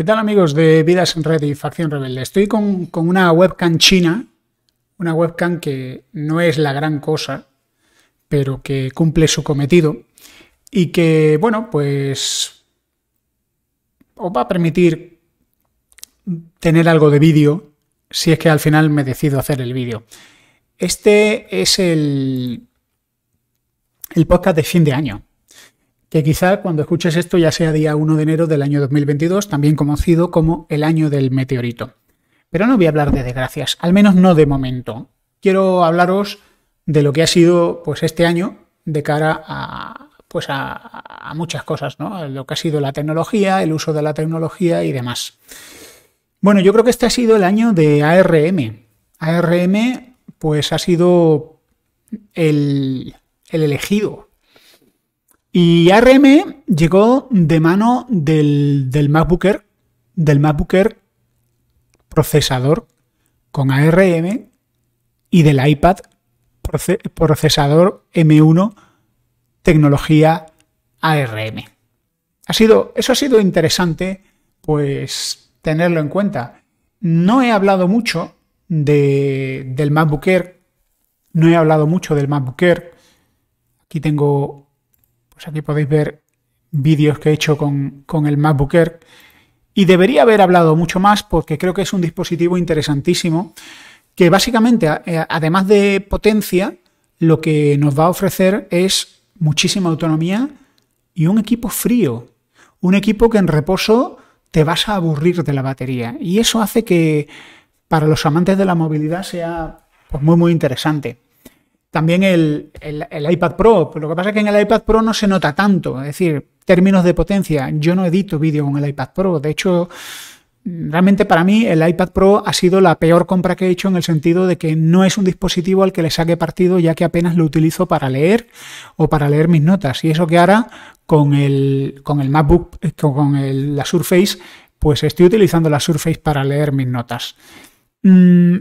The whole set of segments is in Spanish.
¿Qué tal amigos de Vidas en Red y Facción Rebelde? Estoy con, una webcam china, una webcam que no es la gran cosa, pero que cumple su cometido y que, bueno, pues os va a permitir tener algo de vídeo si es que al final me decido hacer el vídeo. Este es el, el podcast de fin de año que quizá cuando escuches esto ya sea día 1 de enero del año 2022, también conocido como el año del meteorito. Pero no voy a hablar de desgracias, al menos no de momento. Quiero hablaros de lo que ha sido pues este año de cara a pues a, muchas cosas, ¿no? Lo que ha sido la tecnología, el uso de la tecnología y demás. Bueno, yo creo que este ha sido el año de ARM. ARM pues ha sido el, el elegido y ARM llegó de mano del, del MacBooker, del MacBooker procesador con ARM y del iPad procesador M1 tecnología ARM. Ha sido, eso ha sido interesante, pues tenerlo en cuenta. No he hablado mucho de, del MacBooker, no he hablado mucho del MacBooker. Aquí tengo aquí podéis ver vídeos que he hecho con, el MacBook Y debería haber hablado mucho más porque creo que es un dispositivo interesantísimo que básicamente, eh, además de potencia, lo que nos va a ofrecer es muchísima autonomía y un equipo frío. Un equipo que en reposo te vas a aburrir de la batería. Y eso hace que para los amantes de la movilidad sea pues, muy, muy interesante. También el, iPad Pro. Lo que pasa es que en el iPad Pro no se nota tanto. Es decir, términos de potencia, yo no edito vídeo con el iPad Pro. De hecho, realmente para mí el iPad Pro ha sido la peor compra que he hecho en el sentido de que no es un dispositivo al que le saque partido ya que apenas lo utilizo para leer o para leer mis notas. Y eso que ahora con el, con el MacBook, eh, con la Surface, pues estoy utilizando la Surface para leer mis notas. Mm,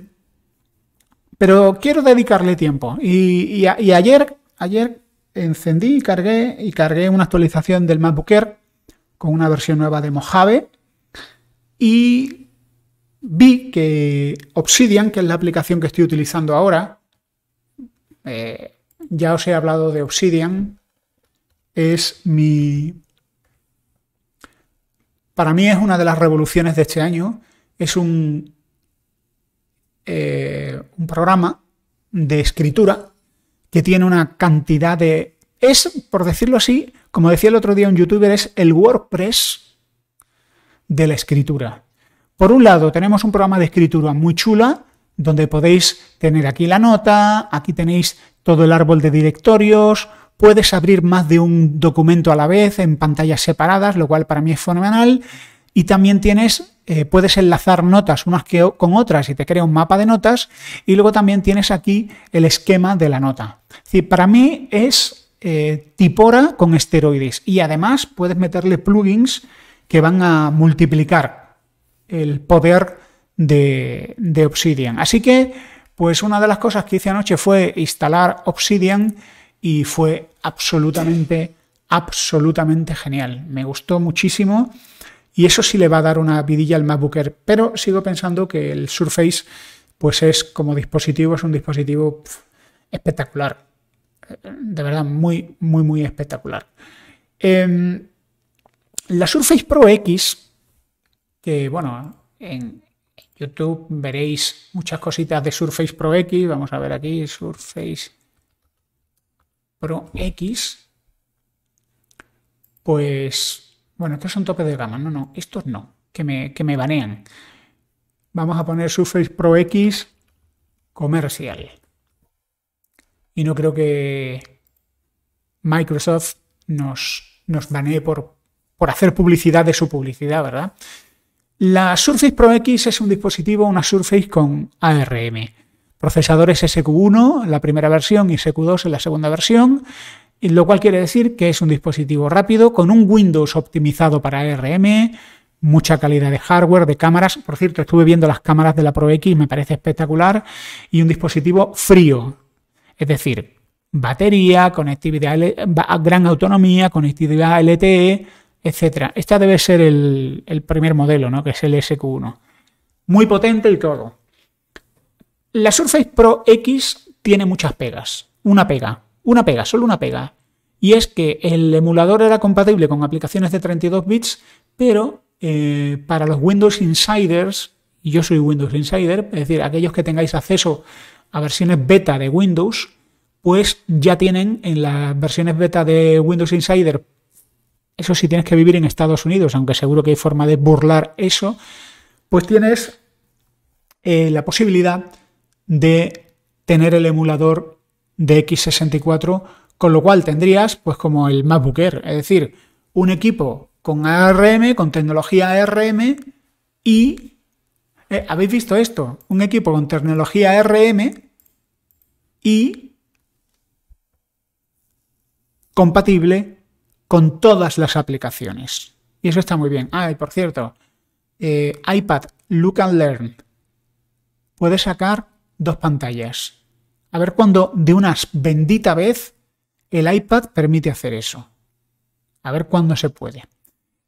pero quiero dedicarle tiempo. Y, ayer, ayer encendí y cargué, y cargué una actualización del MacBook Air con una versión nueva de Mojave. Y vi que Obsidian, que es la aplicación que estoy utilizando ahora, eh, ya os he hablado de Obsidian, es mi... Para mí es una de las revoluciones de este año. Es un eh, un programa de escritura que tiene una cantidad de... Es, por decirlo así, como decía el otro día un youtuber, es el WordPress de la escritura. Por un lado, tenemos un programa de escritura muy chula, donde podéis tener aquí la nota, aquí tenéis todo el árbol de directorios, puedes abrir más de un documento a la vez en pantallas separadas, lo cual para mí es fenomenal, y también tienes eh, puedes enlazar notas unas con otras y te crea un mapa de notas. Y luego también tienes aquí el esquema de la nota. para mí es eh, tipora con esteroides. Y además puedes meterle plugins que van a multiplicar el poder de, de Obsidian. Así que, pues una de las cosas que hice anoche fue instalar Obsidian y fue absolutamente, absolutamente genial. Me gustó muchísimo y eso sí le va a dar una vidilla al MacBook pero sigo pensando que el Surface pues es como dispositivo, es un dispositivo espectacular, eh, de verdad muy, muy, muy espectacular. Em, la Surface Pro X, que bueno, en YouTube veréis muchas cositas de Surface Pro X, vamos a ver aquí, Surface Pro X, pues bueno, estos son tope de gama. No, no, estos no, que me, banean. Vamos a poner Surface Pro X comercial. Y no creo que Microsoft nos, nos banee por, por hacer publicidad de su publicidad, ¿verdad? La Surface Pro X es un dispositivo, una Surface con ARM. Procesadores SQ1, la primera versión, y SQ2 en la segunda versión lo cual quiere decir que es un dispositivo rápido con un Windows optimizado para RM, mucha calidad de hardware, de cámaras. Por cierto, estuve viendo las cámaras de la Pro X, me parece espectacular, y un dispositivo frío, es decir, batería, conectividad, gran autonomía, conectividad LTE, etc. Este debe ser el, primer modelo, ¿no? que es el SQ1. Muy potente y todo. La Surface Pro X tiene muchas pegas. Una pega, una pega, solo una pega. Y es que el emulador era compatible con aplicaciones de 32 bits, pero eh, para los Windows Insiders, y yo soy Windows Insider, es decir, aquellos que tengáis acceso a versiones beta de Windows, pues ya tienen en las versiones beta de Windows Insider, eso sí tienes que vivir en Estados Unidos, aunque seguro que hay forma de burlar eso, pues tienes eh, la posibilidad de tener el emulador de X64, con lo cual tendrías, pues como el MacBook Air, es decir, un equipo con ARM, con tecnología ARM y... Eh, ¿Habéis visto esto? Un equipo con tecnología ARM y compatible con todas las aplicaciones. Y eso está muy bien. Ah, y por cierto, eh, iPad Look and Learn puede sacar dos pantallas. A ver cuándo de una bendita vez el iPad permite hacer eso. A ver cuándo se puede.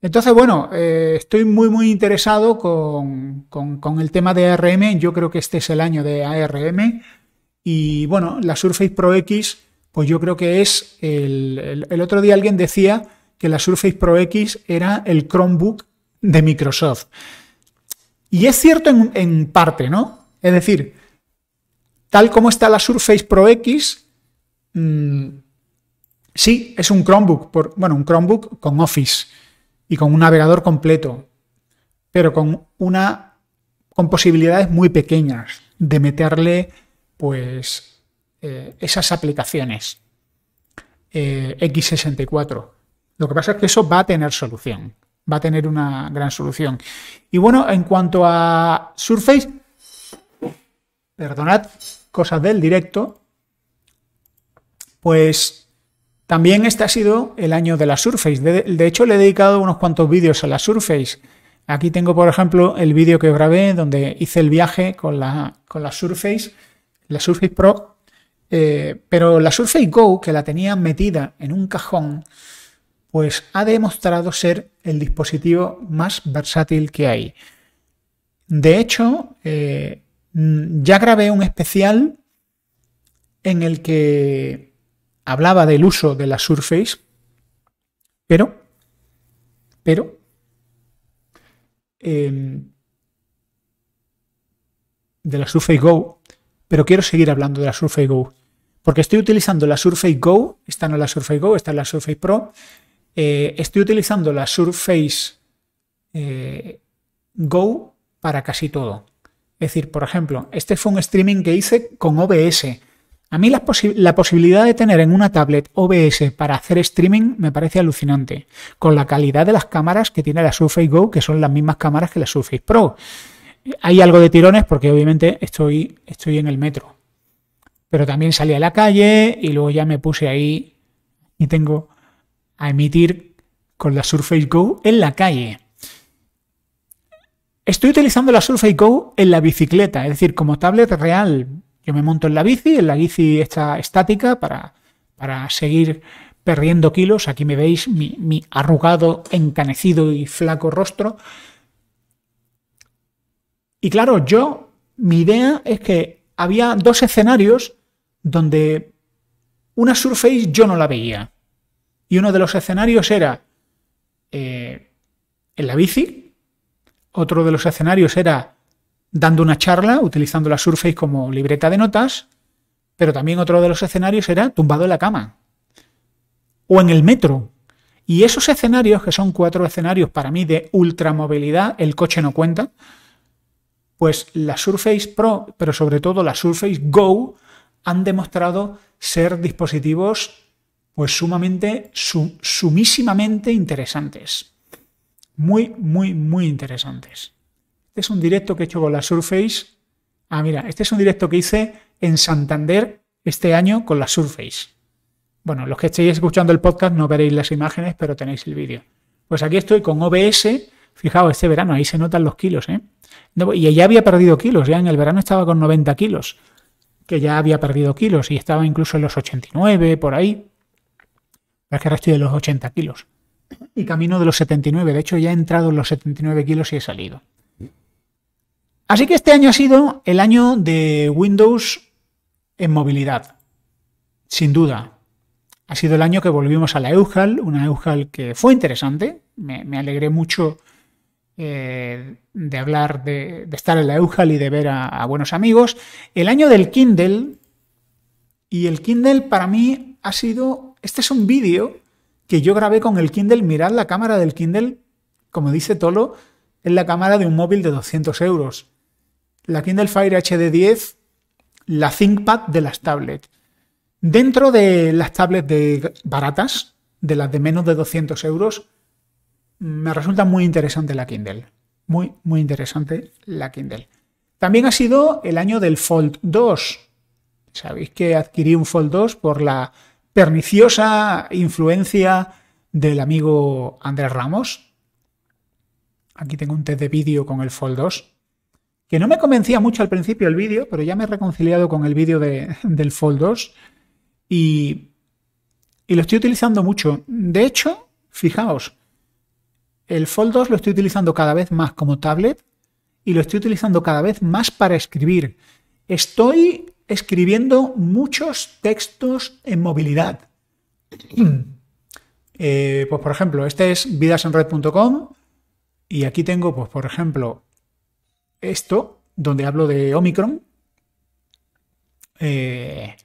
Entonces, bueno, eh, estoy muy, muy interesado con, el tema de ARM. Yo creo que este es el año de ARM. Y bueno, la Surface Pro X, pues yo creo que es el, el, otro día alguien decía que la Surface Pro X era el Chromebook de Microsoft. Y es cierto en, en parte, ¿no? Es decir, Tal como está la Surface Pro X, mm, sí, es un Chromebook, bueno, un Chromebook con Office y con un navegador completo, pero con una con posibilidades muy pequeñas de meterle pues eh, esas aplicaciones eh, x64. Lo que pasa es que eso va a tener solución, va a tener una gran solución. Y bueno, en cuanto a Surface, perdonad, cosas del directo, pues también este ha sido el año de la Surface. De, hecho, le he dedicado unos cuantos vídeos a la Surface. Aquí tengo, por ejemplo, el vídeo que grabé donde hice el viaje con la, con la Surface, la Surface Pro. Eh, pero la Surface Go, que la tenía metida en un cajón, pues ha demostrado ser el dispositivo más versátil que hay. De hecho, eh, Mm, ya grabé un especial en el que hablaba del uso de la Surface, pero, pero, em, de la Surface Go, pero quiero seguir hablando de la Surface Go, porque estoy utilizando la Surface Go, esta no es la Surface Go, está en la Surface Pro, eh, estoy utilizando la Surface eh, Go para casi todo. Es decir, por ejemplo, este fue un streaming que hice con OBS. A mí la, posibilidad de tener en una tablet OBS para hacer streaming me parece alucinante, con la calidad de las cámaras que tiene la Surface Go, que son las mismas cámaras que la Surface Pro. Hay algo de tirones porque obviamente estoy en el metro. Pero también salí a la calle y luego ya me puse ahí y tengo a emitir con la Surface Go en la calle. Estoy utilizando la Surface Go en la bicicleta, es decir, como tablet real. Yo me monto en la bici, en la bici está estática para, para seguir perdiendo kilos. Aquí me veis mi, arrugado, encanecido y flaco rostro. Y claro, yo, mi idea es que había dos escenarios donde una Surface yo no la veía. Y uno de los escenarios era eh, en la bici, otro de los escenarios era dando una charla, utilizando la Surface como libreta de notas, pero también otro de los escenarios era tumbado en la cama o en el metro. Y esos escenarios, que son cuatro escenarios para mí de ultramovilidad, el coche no cuenta, pues la Surface Pro, pero sobre todo la Surface Go, han demostrado ser dispositivos pues sumamente, sumísimamente interesantes muy, muy, muy interesantes. Este es un directo que he hecho con la Surface. Ah, mira, este es un directo que hice en Santander este año con la Surface. Bueno, los que estéis escuchando el podcast no veréis las imágenes, pero tenéis el vídeo. Pues aquí estoy con OBS. Fijaos, este verano ahí se notan los kilos, ¿eh? Y ya había perdido kilos, ya en el verano estaba con 90 kilos, que ya había perdido kilos y estaba incluso en los 89, por ahí. es que ahora estoy de los 80 kilos y camino de los 79. De hecho, ya he entrado en los 79 kilos y he salido. Así que este año ha sido el año de Windows en movilidad. Sin duda. Ha sido el año que volvimos a la EUJAL. una EUJAL que fue interesante. Me, alegré mucho eh, de hablar, de, estar en la EUJAL y de ver a, a buenos amigos. El año del Kindle. Y el Kindle para mí ha sido. Este es un vídeo que yo grabé con el Kindle. Mirad la cámara del Kindle, como dice Tolo, es la cámara de un móvil de 200 euros. La Kindle Fire HD10, la ThinkPad de las tablets. Dentro de las tablets de baratas, de las de menos de 200 euros, me resulta muy interesante la Kindle. Muy, muy interesante la Kindle. También ha sido el año del Fold 2. Sabéis que adquirí un Fold 2 por la perniciosa influencia del amigo Andrés Ramos. Aquí tengo un test de vídeo con el Fold 2, que no me convencía mucho al principio el vídeo, pero ya me he reconciliado con el vídeo del Fold 2 y, y lo estoy utilizando mucho. De hecho, fijaos, el Fold 2 lo estoy utilizando cada vez más como tablet y lo estoy utilizando cada vez más para escribir. Estoy escribiendo muchos textos en movilidad. Eh, pues por ejemplo, este es vidasenred.com y aquí tengo, pues por ejemplo, esto, donde hablo de Omicron, eh,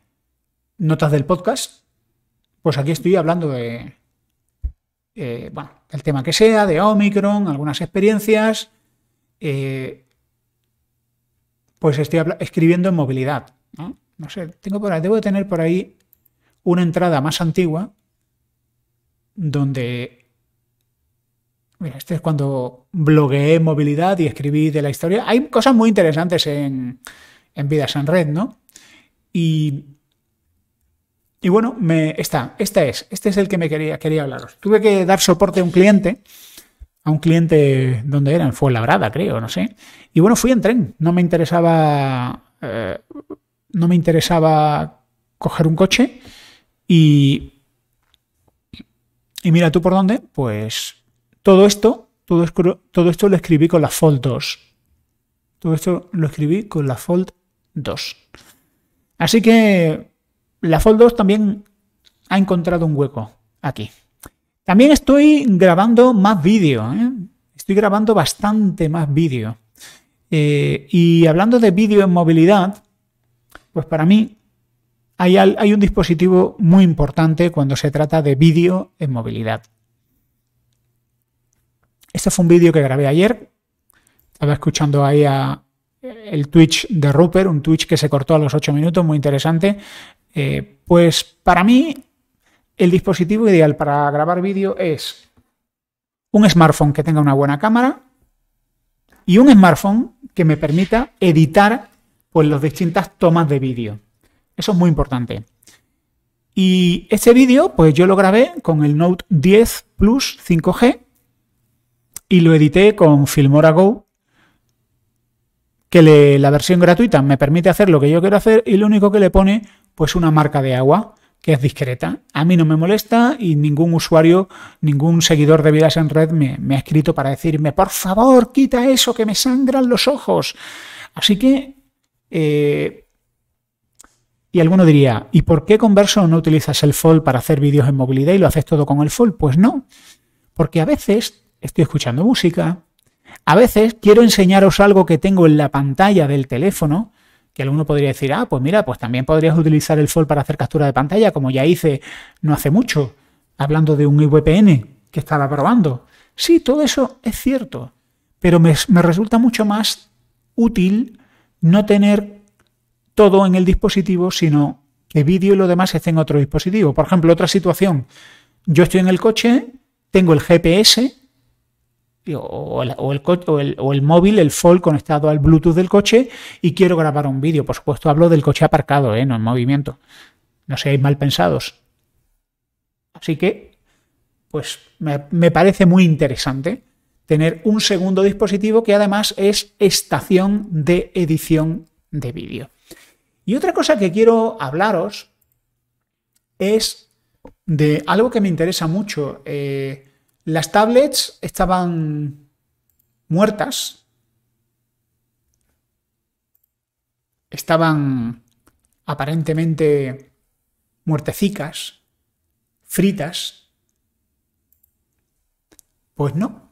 notas del podcast, pues aquí estoy hablando de, eh, bueno, del tema que sea, de Omicron, algunas experiencias, pues estoy escribiendo en movilidad. ¿no? sé, tengo por ahí, debo tener por ahí una entrada más antigua donde... Mira, este es cuando blogueé movilidad y escribí de la historia. Hay cosas muy interesantes en, en Vidas en Red, ¿no? Y, bueno, me, esta, esta es, este es el que me quería, quería hablaros. Tuve que dar soporte a un cliente a un cliente, donde era? Fue Labrada, creo, no sé. Y bueno, fui en tren, no me interesaba eh, no me interesaba coger un coche y... Y mira tú por dónde, pues todo esto, todo, esto lo escribí con la Fold 2. Todo esto lo escribí con la Fold 2. Así que la Fold 2 también ha encontrado un hueco aquí. También estoy grabando más vídeo. ¿eh? Estoy grabando bastante más vídeo. Eh, y hablando de vídeo en movilidad, pues para mí hay, un dispositivo muy importante cuando se trata de vídeo en movilidad. Este fue un vídeo que grabé ayer. Estaba escuchando ahí a el Twitch de Rupert, un Twitch que se cortó a los 8 minutos, muy interesante. Eh, pues para mí el dispositivo ideal para grabar vídeo es un smartphone que tenga una buena cámara y un smartphone que me permita editar pues las distintas tomas de vídeo. Eso es muy importante. Y este vídeo, pues yo lo grabé con el Note 10 Plus 5G y lo edité con Filmora Go, que la versión gratuita me permite hacer lo que yo quiero hacer y lo único que le pone, pues una marca de agua que es discreta. A mí no me molesta y ningún usuario, ningún seguidor de Vidas en Red me ha escrito para decirme, por favor, quita eso que me sangran los ojos. Así que eh, y alguno diría, ¿y por qué Converso no utilizas el Fold para hacer vídeos en movilidad y lo haces todo con el Fold? Pues no, porque a veces estoy escuchando música, a veces quiero enseñaros algo que tengo en la pantalla del teléfono, que alguno podría decir, ah, pues mira, pues también podrías utilizar el Fold para hacer captura de pantalla, como ya hice no hace mucho, hablando de un VPN que estaba probando. Sí, todo eso es cierto, pero me resulta mucho más útil no tener todo en el dispositivo, sino que vídeo y lo demás estén en otro dispositivo. Por ejemplo, otra situación. Yo estoy en el coche, tengo el GPS o el, móvil, el FOL conectado al Bluetooth del coche y quiero grabar un vídeo. Por supuesto, hablo del coche aparcado, ¿eh? no en movimiento. No seáis mal pensados. Así que, pues me parece muy interesante tener un segundo dispositivo que además es estación de edición de vídeo. Y otra cosa que quiero hablaros es de algo que me interesa mucho. Eh, las tablets estaban muertas. Estaban aparentemente muertecicas, fritas. Pues no,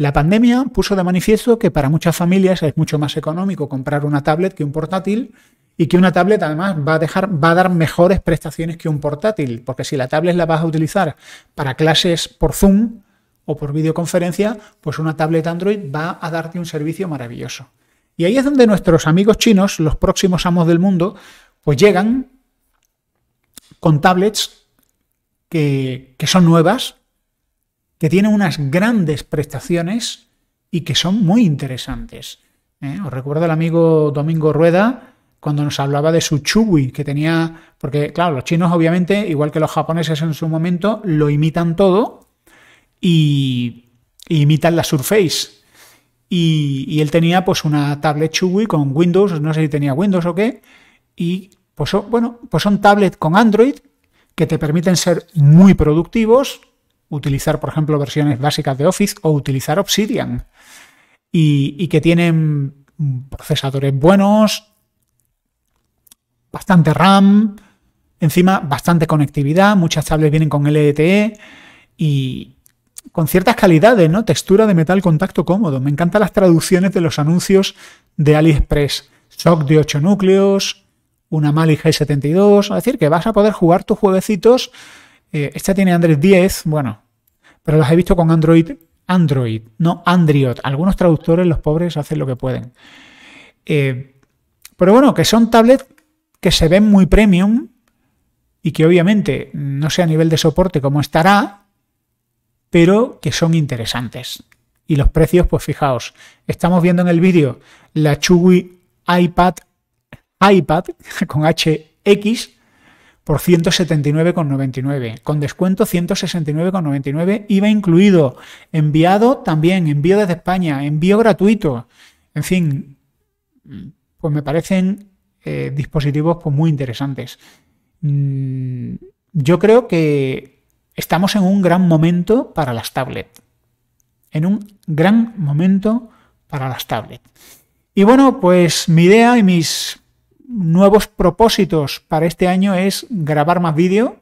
la pandemia puso de manifiesto que para muchas familias es mucho más económico comprar una tablet que un portátil y que una tablet además va a, dejar, va a dar mejores prestaciones que un portátil, porque si la tablet la vas a utilizar para clases por Zoom o por videoconferencia, pues una tablet Android va a darte un servicio maravilloso. Y ahí es donde nuestros amigos chinos, los próximos amos del mundo, pues llegan con tablets que son nuevas, que tiene unas grandes prestaciones y que son muy interesantes. ¿eh? Os recuerdo al amigo Domingo Rueda cuando nos hablaba de su Chuwi, que tenía, porque claro, los chinos obviamente, igual que los japoneses en su momento, lo imitan todo y, imitan la Surface. Y, él tenía pues una tablet Chuwi con Windows, no sé si tenía Windows o qué, y pues bueno, pues son tablets con Android que te permiten ser muy productivos, utilizar, por ejemplo, versiones básicas de Office o utilizar Obsidian y, que tienen procesadores buenos, bastante RAM, encima bastante conectividad, muchas tablets vienen con LTE y con ciertas calidades, ¿no? Textura de metal, contacto cómodo. Me encantan las traducciones de los anuncios de AliExpress. Shock de 8 núcleos, una Mali G72, es decir, que vas a poder jugar tus jueguecitos eh, esta tiene Android 10, bueno, pero las he visto con Android, Android, no Android. Algunos traductores, los pobres, hacen lo que pueden. Eh, pero bueno, que son tablets que se ven muy premium y que obviamente no sé a nivel de soporte cómo estará, pero que son interesantes. Y los precios, pues fijaos, estamos viendo en el vídeo la Chewy iPad, iPad con HX, por 179,99, con descuento 169,99, Iba incluido, enviado también, envío desde España, envío gratuito, en fin, pues me parecen eh, dispositivos pues, muy interesantes. Mm, yo creo que estamos en un gran momento para las tablets, en un gran momento para las tablets. Y bueno, pues mi idea y mis nuevos propósitos para este año es grabar más vídeo.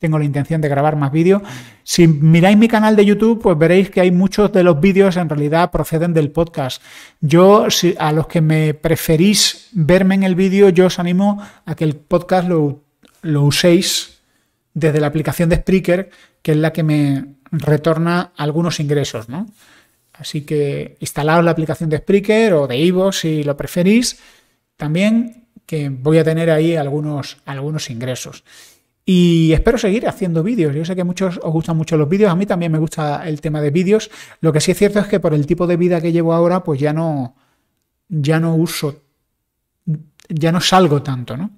Tengo la intención de grabar más vídeo. Si miráis mi canal de YouTube, pues veréis que hay muchos de los vídeos en realidad proceden del podcast. Yo, a los que me preferís verme en el vídeo, yo os animo a que el podcast lo, uséis desde la aplicación de Spreaker, que es la que me retorna algunos ingresos, Así que instalaos la aplicación de Spreaker o de Ivo si lo preferís. También que voy a tener ahí algunos, algunos ingresos. Y espero seguir haciendo vídeos. Yo sé que a muchos os gustan mucho los vídeos. A mí también me gusta el tema de vídeos. Lo que sí es cierto es que por el tipo de vida que llevo ahora, pues ya no, ya no uso, ya no salgo tanto, ¿no?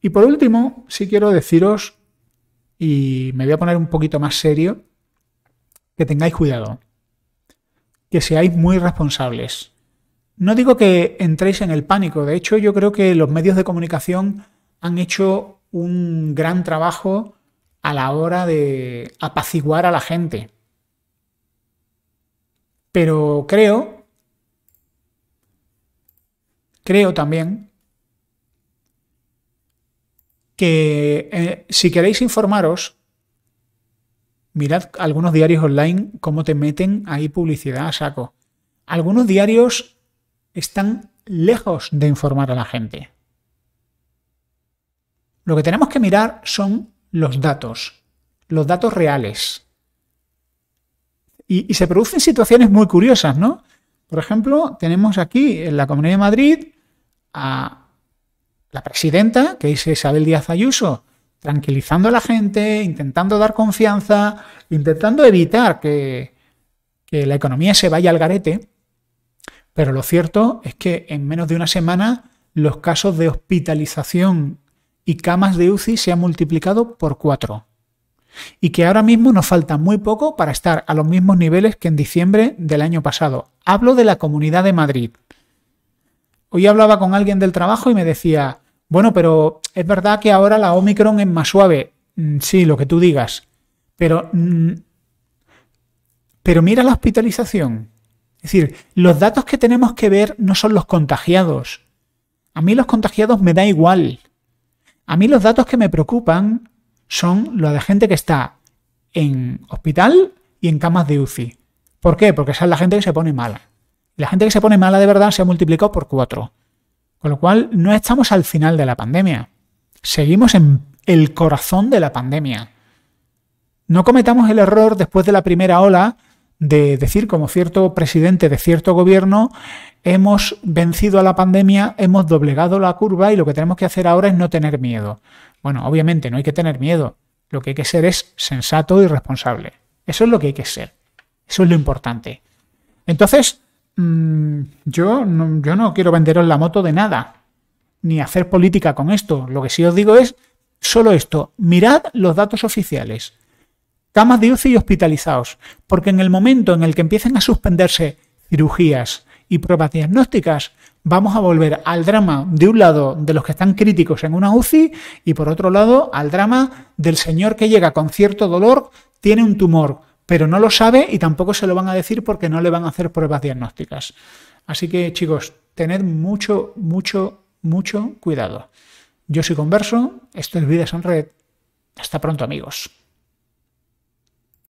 Y por último, sí quiero deciros, y me voy a poner un poquito más serio, que tengáis cuidado, que seáis muy responsables. No digo que entréis en el pánico, de hecho yo creo que los medios de comunicación han hecho un gran trabajo a la hora de apaciguar a la gente. Pero creo, creo también que eh, si queréis informaros, mirad algunos diarios online cómo te meten ahí publicidad saco. Algunos diarios están lejos de informar a la gente. Lo que tenemos que mirar son los datos, los datos reales. Y, se producen situaciones muy curiosas, ¿no? Por ejemplo, tenemos aquí en la Comunidad de Madrid a la presidenta, que es Isabel Díaz Ayuso, tranquilizando a la gente, intentando dar confianza, intentando evitar que, que la economía se vaya al garete. Pero lo cierto es que en menos de una semana los casos de hospitalización y camas de UCI se han multiplicado por cuatro. Y que ahora mismo nos falta muy poco para estar a los mismos niveles que en diciembre del año pasado. Hablo de la Comunidad de Madrid. Hoy hablaba con alguien del trabajo y me decía, bueno, pero es verdad que ahora la Omicron es más suave. Mm, sí, lo que tú digas. Pero... Mm, pero mira la hospitalización. Es decir, los datos que tenemos que ver no son los contagiados. A mí los contagiados me da igual. A mí los datos que me preocupan son los de gente que está en hospital y en camas de UCI. ¿Por qué? Porque esa es la gente que se pone mala. La gente que se pone mala de verdad se ha multiplicado por cuatro. Con lo cual, no estamos al final de la pandemia. Seguimos en el corazón de la pandemia. No cometamos el error después de la primera ola de decir como cierto presidente de cierto gobierno, hemos vencido a la pandemia, hemos doblegado la curva y lo que tenemos que hacer ahora es no tener miedo. Bueno, obviamente no hay que tener miedo, lo que hay que ser es sensato y responsable. Eso es lo que hay que ser, eso es lo importante. Entonces, mm, yo, no, yo no quiero venderos la moto de nada, ni hacer política con esto, lo que sí os digo es solo esto, mirad los datos oficiales camas de UCI y hospitalizados, porque en el momento en el que empiecen a suspenderse cirugías y pruebas diagnósticas, vamos a volver al drama de un lado de los que están críticos en una UCI y por otro lado al drama del señor que llega con cierto dolor, tiene un tumor, pero no lo sabe y tampoco se lo van a decir porque no le van a hacer pruebas diagnósticas. Así que chicos, tened mucho, mucho, mucho cuidado. Yo soy Converso, esto es Vidas en Red. Hasta pronto amigos.